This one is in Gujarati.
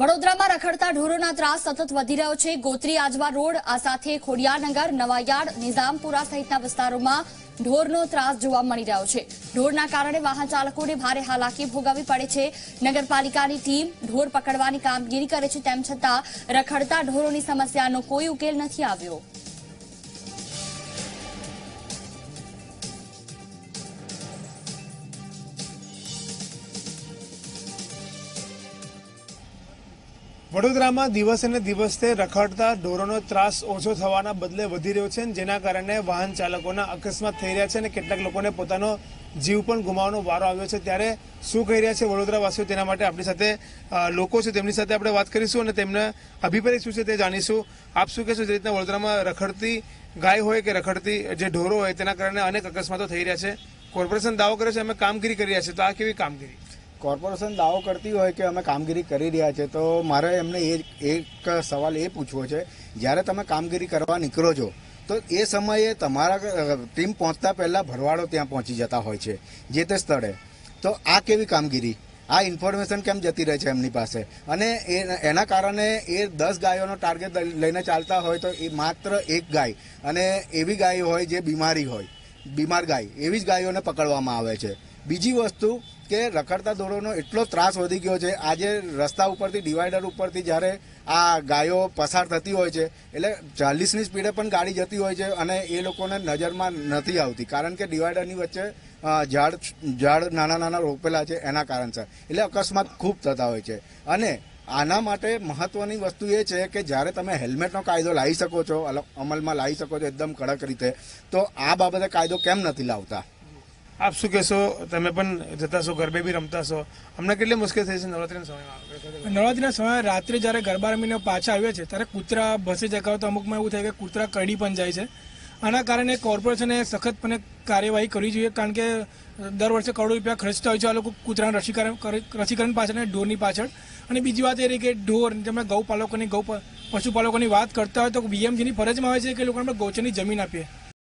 વડોદરામાં રખડતા ઢોરોના ત્રાસ સતત વધી રહ્યો છે ગોત્રી આજવા રોડ આ સાથે ખોડિયાનગર નવાયાર્ડ નિઝામપુરા સહિતના વિસ્તારોમાં ઢોરનો ત્રાસ જોવા મળી રહ્યો છે ઢોરના કારણે વાહન ચાલકોને ભારે હાલાકી ભોગવવી પડે છે નગરપાલિકાની ટીમ ઢોર પકડવાની કામગીરી કરે છે તેમ છતાં રખડતા ઢોરોની સમસ્યાનો કોઈ ઉકેલ નથી આવ્યો વડોદરામાં દિવસે ને દિવસે રખડતા ઢોરોનો ત્રાસ ઓછો થવાના બદલે વધી રહ્યો છે જેના કારણે વાહન ચાલકોના અકસ્માત થઈ રહ્યા છે અને કેટલાક લોકોને પોતાનો જીવ પણ ગુમાવવાનો વારો આવ્યો છે ત્યારે શું કહી રહ્યા છે વડોદરાવાસીઓ તેના માટે આપણી સાથે લોકો છે તેમની સાથે આપણે વાત કરીશું અને તેમના અભિપ્રાય શું છે તે જાણીશું આપ શું કહેશો જે રીતના વડોદરામાં રખડતી ગાય હોય કે રખડતી જે ઢોરો હોય તેના કારણે અનેક અકસ્માતો થઈ રહ્યા છે કોર્પોરેશન દાવો કરે છે અમે કામગીરી કરી રહ્યા છીએ તો આ કેવી કામગીરી કોર્પોરેશન દાવો કરતી હોય કે અમે કામગીરી કરી રહ્યા છે તો મારે એમને એ એક સવાલ એ પૂછવો છે જ્યારે તમે કામગીરી કરવા નીકળો છો તો એ સમયે તમારા ટીમ પહોંચતા પહેલાં ભરવાડો ત્યાં પહોંચી જતા હોય છે જે તે સ્થળે તો આ કેવી કામગીરી આ ઇન્ફોર્મેશન કેમ જતી રહે છે એમની પાસે અને એ એના કારણે એ દસ ગાયોનો ટાર્ગેટ લઈને ચાલતા હોય તો એ માત્ર એક ગાય અને એવી ગાય હોય જે બીમારી હોય બીમાર ગાય એવી જ ગાયોને પકડવામાં આવે છે બીજી વસ્તુ કે રખડતા ઢોરોનો એટલો ત્રાસ વધી ગયો છે આજે રસ્તા ઉપરથી ડિવાઈડર ઉપરથી જ્યારે આ ગાયો પસાર થતી હોય છે એટલે ચાલીસની સ્પીડે પણ ગાડી જતી હોય છે અને એ લોકોને નજરમાં નથી આવતી કારણ કે ડિવાઈડરની વચ્ચે ઝાડ ઝાડ નાના નાના રોપેલા છે એના કારણસર એટલે અકસ્માત ખૂબ થતા હોય છે અને આના માટે મહત્વની વસ્તુ એ છે કે જ્યારે તમે હેલ્મેટનો કાયદો લાવી શકો છો અમલમાં લાવી શકો છો એકદમ કડક રીતે તો આ બાબતે કાયદો કેમ નથી લાવતા આપ શું કહેશો તમે પણ જતા છો ગરબે બી રમતા છો અમને કેટલી મુશ્કેલ થઈ છે નવરાત્રિના સમયમાં નવરાત્રિના સમયે રાત્રે જ્યારે ગરબા રમીને પાછા આવીએ છે ત્યારે કૂતરા ભસી જગાવ તો અમુકમાં એવું થાય કે કૂતરા કરડી પણ જાય છે આના કારણે કોર્પોરેશને સખતપણે કાર્યવાહી કરવી જોઈએ કારણ કે દર વર્ષે કરોડો રૂપિયા ખર્ચતા હોય છે આ લોકો કૂતરાના રસીકરણ રસીકરણ પાછળ અને ઢોરની પાછળ અને બીજી વાત એ રહી કે ઢોર તમે ગૌપાલકોની ગૌ પશુપાલકોની વાત કરતા હોય તો બીએમજીની ફરજમાં આવે છે કે લોકોને આપણે ગૌચરની જમીન આપીએ